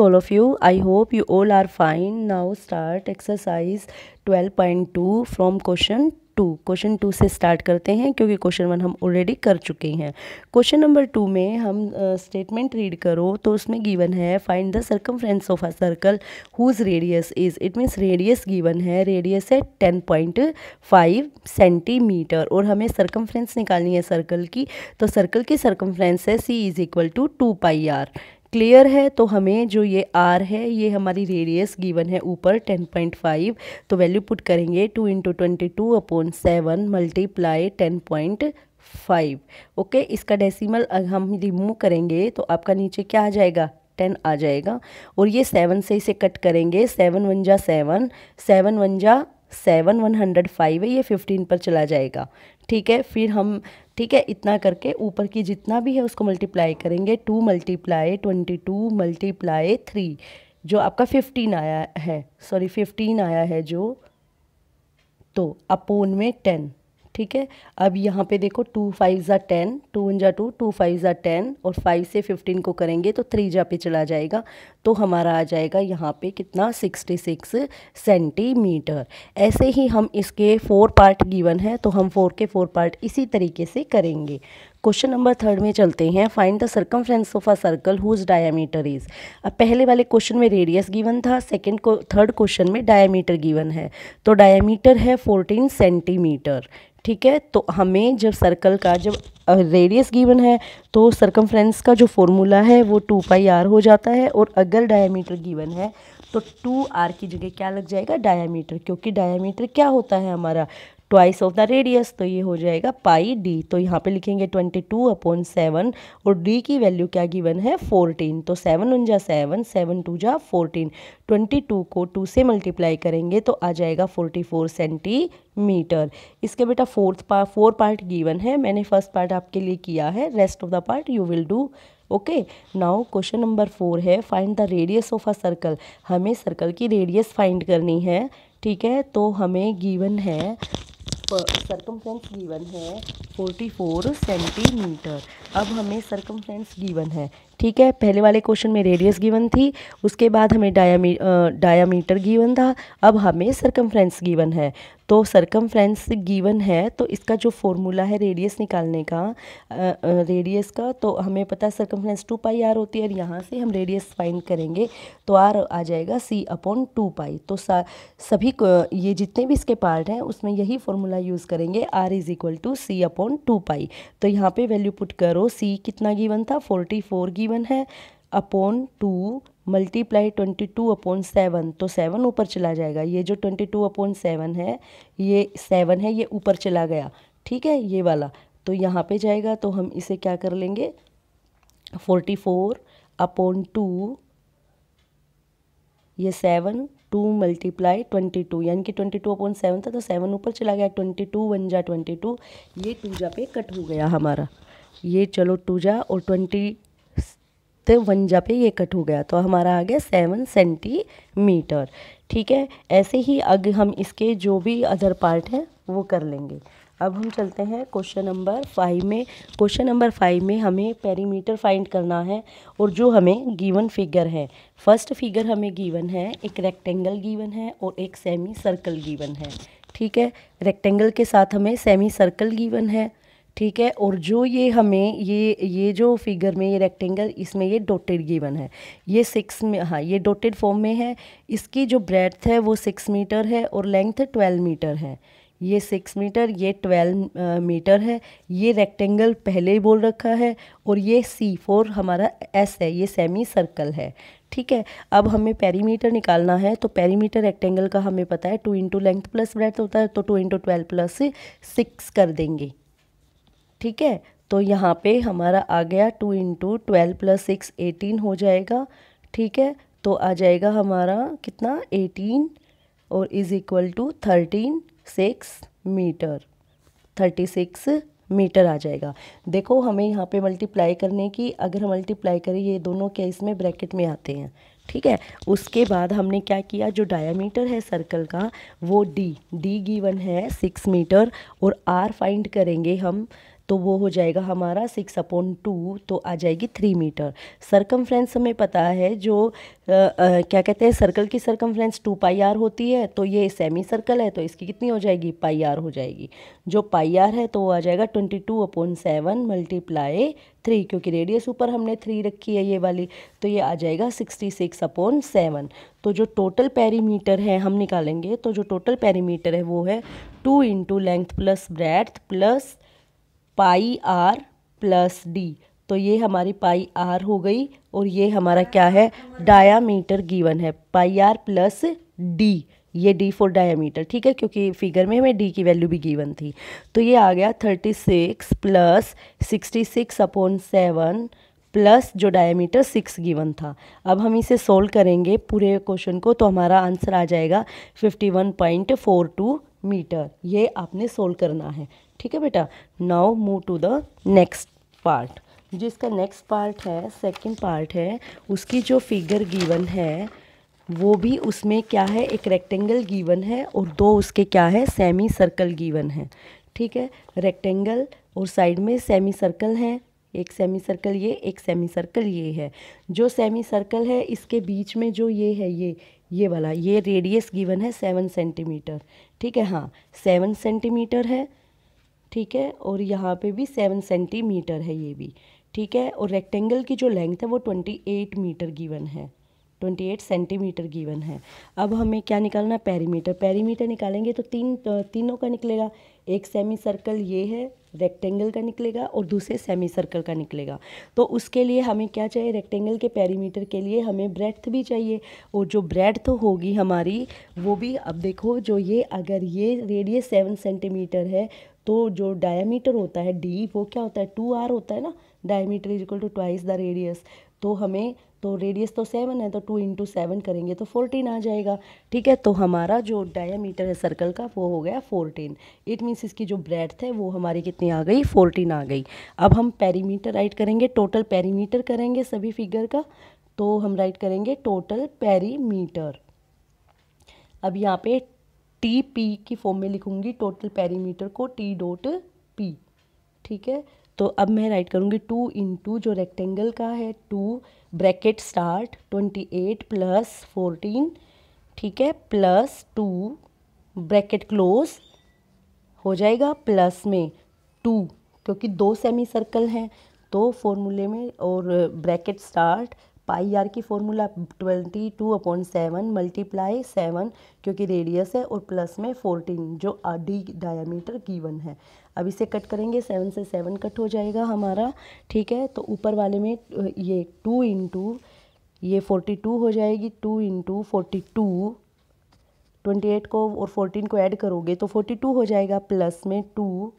all of you I hope you all are fine now start exercise twelve point 12.2 from question two question two से start करते हैं क्योंकि question one हम already कर चुके हैं क्वेश्चन नंबर टू में हम स्टेटमेंट uh, रीड करो तो उसमें गिवन है find the circumference of a circle whose radius is it means radius given है रेडियस है टेन पॉइंट फाइव सेंटीमीटर और हमें सर्कमफ्रेंस निकालनी है सर्कल की तो सर्कल की सर्कमफ्रेंस है C is equal to two pi R clear है तो हमें जो ये आर है ये हमारी रेडियस गिवन है ऊपर 10.5 तो वैल्यू पुट करेंगे 2 into twenty two upon seven multiply ten point five okay इसका डेसिमल हम रिमूव करेंगे तो आपका नीचे क्या आ जाएगा टेन आ जाएगा और ये सेवन से इसे कट करेंगे सेवन वन जा सेवन सेवन वन जा सेवन वन हंड्रेड फाइव है ये फिफ्टीन पर चला जाएगा ठीक है फिर हम ठीक है इतना करके ऊपर की जितना भी है उसको मल्टीप्लाई करेंगे two multiply twenty two multiply three जो आपका फिफ्टीन आया है सॉरी फिफ्टीन आया है जो तो अपोन में टेन ठीक है अब यहाँ पे देखो टू फाइव ज़ा टेन टू वन ज़ा टू टू फाइव ज़ा टेन और फाइव से फिफ्टीन को करेंगे तो थ्री जा पे चला जाएगा तो हमारा आ जाएगा यहाँ पे कितना सिक्सटी सिक्स सेंटीमीटर ऐसे ही हम इसके फोर पार्ट गिवन है तो हम फोर के फोर पार्ट इसी तरीके से करेंगे क्वेश्चन नंबर थर्ड में चलते हैं find the circum of a circle whose diameter is अब पहले वाले क्वेश्चन में रेडियस गिवन था सेकेंड को थर्ड क्वेश्चन में डायामीटर गिवन है तो डायामीटर है फोर्टीन सेंटीमीटर ठीक है तो हमें जब सर्कल का जब रेडियस गिवन है तो सर्कमफ्रेंस का जो फॉर्मूला है वो टू पाई आर हो जाता है और अगर डायामीटर गिवन है तो टू आर की जगह क्या लग जाएगा डायामीटर क्योंकि डायामीटर क्या होता है हमारा ट्वाइस ऑफ द रेडियस तो ये हो जाएगा पाई डी तो यहाँ पे लिखेंगे ट्वेंटी टू अपॉन सेवन और डी की वैल्यू क्या गिवन है फोर्टीन तो सेवन जा सेवन सेवन टू जा फोर्टीन ट्वेंटी टू को टू से मल्टीप्लाई करेंगे तो आ जाएगा फोर्टी फोर सेंटीमीटर इसके बेटा fourth part four part given है मैंने फर्स्ट पार्ट आपके लिए किया है rest of the part you will do okay now question number four है find the radius of a circle हमें सर्कल की रेडियस फाइंड करनी है ठीक है तो हमें गिवन है सर्कमफ्रेंस गिवन है 44 सेंटीमीटर अब हमें सर्कमफ्रेंस गिवन है ठीक है पहले वाले क्वेश्चन में रेडियस गिवन थी उसके बाद हमें डायामी डायामीटर गिवन था अब हमें सरकमफ्रेंस गिवन है तो सरकमफ्रेंस गिवन है तो इसका जो फॉर्मूला है रेडियस निकालने का रेडियस का तो हमें पता है सरकमफ्रेंस टू पाई आर होती है और यहाँ से हम रेडियस फाइंड करेंगे तो आर आ जाएगा सी अपॉन टू पाई तो सभी ये जितने भी इसके पार्ट हैं उसमें यही फॉर्मूला यूज़ करेंगे R is equal to C upon two pi तो यहाँ पे वैल्यू पुट करो सी कितना गिवन था फोर्टी फोर गिवन सेवन है upon two multiply twenty two upon seven तो सेवन ऊपर चला जाएगा ये जो ट्वेंटी टू अपॉन सेवन है ये सेवन है ये ऊपर चला गया ठीक है ये वाला तो यहाँ पे जाएगा तो हम इसे क्या कर लेंगे फोर्टी फोर अपॉन टू ये seven two multiply twenty two यानी कि ट्वेंटी टू अपॉन सेवन था तो सेवन ऊपर चला गया ट्वेंटी टू वन जा ट्वेंटी टू ये टू जा पे कट हो गया हमारा ये चलो टू जा और ट्वेंटी तो वन जा पे ये कट हो गया तो हमारा आ गया सेवन सेंटीमीटर ठीक है ऐसे ही अग हम इसके जो भी अदर पार्ट हैं वो कर लेंगे अब हम चलते हैं क्वेश्चन नंबर फाइव में क्वेश्चन नंबर फाइव में हमें पेरीमीटर फाइंड करना है और जो हमें गिवन फिगर है फर्स्ट फिगर हमें गिवन है एक रेक्टेंगल गिवन है और एक सेमी सर्कल गिवन है ठीक है रेक्टेंगल के साथ हमें सेमी सर्कल गिवन है ठीक है और जो ये हमें ये ये जो फिगर में ये रेक्टेंगल इसमें ये डोटेड गिवन है ये सिक्स में हाँ ये डोटेड फॉर्म में है इसकी जो ब्रेथ है वो सिक्स मीटर है और लेंथ ट्वेल्व मीटर है ये सिक्स मीटर ये ट्वेल्व मीटर है ये रेक्टेंगल पहले ही बोल रखा है और ये सी फोर हमारा एस है ये सेमी सर्कल है ठीक है अब हमें पेरीमीटर निकालना है तो पेरीमीटर रेक्टेंगल का हमें पता है two into length plus breadth होता है तो two into twelve plus six कर देंगे ठीक है तो यहाँ पे हमारा आ गया two into twelve plus six eighteen हो जाएगा ठीक है तो आ जाएगा हमारा कितना एटीन और is equal to thirteen six metre thirty six metre आ जाएगा देखो हमें यहाँ पे मल्टीप्लाई करने की अगर हम मल्टीप्लाई करें ये दोनों क्या इसमें ब्रैकेट में आते हैं ठीक है उसके बाद हमने क्या किया जो डायामीटर है सर्कल का वो डी डी गिवन है सिक्स मीटर और आर फाइंड करेंगे हम तो वो हो जाएगा हमारा सिक्स अपॉन टू तो आ जाएगी थ्री मीटर सर्कम हमें पता है जो आ, आ, क्या कहते हैं सर्कल की circumference two pi R होती है तो ये सेमी सर्कल है तो इसकी कितनी हो जाएगी पाई आर हो जाएगी जो पाई आर है तो वो आ जाएगा twenty two upon seven multiply three क्योंकि रेडियस ऊपर हमने थ्री रखी है ये वाली तो ये आ जाएगा सिक्सटी सिक्स अपॉन सेवन तो जो टोटल पैरीमीटर है हम निकालेंगे तो जो टोटल पैरीमीटर है वो है two into length plus breadth plus pi R plus D तो ये हमारी पाई आर हो गई और ये हमारा क्या है डायामीटर गिवन है पाई आर प्लस डी ये डी फॉर डायामीटर ठीक है क्योंकि फिगर में हमें डी की वैल्यू भी गिवन थी तो ये आ गया thirty six plus sixty six upon seven plus जो डायमीटर सिक्स गिवन था अब हम इसे सोल्व करेंगे पूरे क्वेश्चन को तो हमारा आंसर आ जाएगा fifty one point four two metre ये आपने सोल्व करना है ठीक है बेटा now move to the next part जो इसका नेक्स्ट पार्ट है सेकंड पार्ट है उसकी जो फिगर गिवन है वो भी उसमें क्या है एक रेक्टेंगल गिवन है और दो उसके क्या है सेमी सर्कल गिवन है ठीक है रेक्टेंगल और साइड में सेमी सर्कल है एक सेमी सर्कल ये एक सेमी सर्कल ये है जो सेमी सर्कल है इसके बीच में जो ये है ये ये वाला ये रेडियस गिवन है सेवन सेंटीमीटर ठीक है हाँ सेवन सेंटीमीटर है ठीक है और यहाँ पे भी सेवन सेंटीमीटर है ये भी ठीक है और रेक्टेंगल की जो लेंथ है वो ट्वेंटी एट मीटर गिवन है ट्वेंटी एट सेंटीमीटर गिवन है अब हमें क्या निकालना है पैरीमीटर पैरीमीटर निकालेंगे तो तीन तीनों का निकलेगा एक सेमी सर्कल ये है रेक्टेंगल का निकलेगा और दूसरे सेमी सर्कल का निकलेगा तो उसके लिए हमें क्या चाहिए रेक्टेंगल के पेरीमीटर के लिए हमें ब्रेथ भी चाहिए और जो ब्रेथ होगी हमारी वो भी अब देखो जो ये अगर ये रेडियस सेवन सेंटीमीटर है तो जो डायमीटर होता है डी वो क्या होता है टू आर होता है ना diameter is equal to twice the radius तो हमें तो रेडियस तो सेवन है तो टू इंटू सेवन करेंगे तो फोर्टीन आ जाएगा ठीक है तो हमारा जो डायामीटर है सर्कल का वो हो गया फोर्टीन इट मीन्स इसकी जो ब्रेथ है वो हमारी कितनी आ गई फोर्टीन आ गई अब हम पेरीमीटर राइट करेंगे टोटल पेरीमीटर करेंगे सभी फिगर का तो हम राइट करेंगे टोटल पेरीमीटर अब यहाँ पे टी पी की फॉर्म में लिखूंगी टोटल पेरीमीटर को टी डॉट पी ठीक है तो अब मैं राइट करूँगी टू इन टू जो रेक्टेंगल का है two bracket start twenty eight plus fourteen ठीक है प्लस टू ब्रैकेट क्लोज हो जाएगा प्लस में टू क्योंकि दो सेमी सर्कल हैं तो फॉर्मूले में और ब्रैकेट स्टार्ट पाई आर की formula twenty two upon seven multiply seven क्योंकि रेडियस है और प्लस में फोर्टीन जो डी की गिवन है अब इसे कट करेंगे सेवन से सेवन कट हो जाएगा हमारा ठीक है तो ऊपर वाले में ये टू इंटू ये फोर्टी टू हो जाएगी two into forty two twenty eight को और फोर्टीन को ऐड करोगे तो फोर्टी टू हो जाएगा प्लस में टू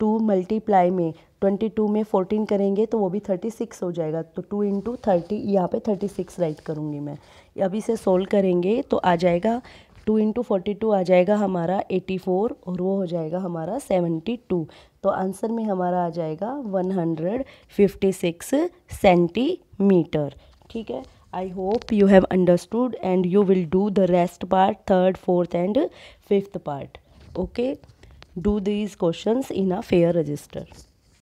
टू मल्टीप्लाई में ट्वेंटी टू में फ़ोर्टीन करेंगे तो वो भी थर्टी सिक्स हो जाएगा तो टू इंटू थर्टी यहाँ पर थर्टी सिक्स राइट करूँगी मैं अभी इसे सोल्व करेंगे तो आ जाएगा टू इंटू फोर्टी टू आ जाएगा हमारा एटी फोर और वो हो जाएगा हमारा सेवेंटी टू तो आंसर में हमारा आ जाएगा one hundred fifty six centimetre ठीक है I hope you have understood and you will do the rest part third fourth and fifth part okay do these question in a fair register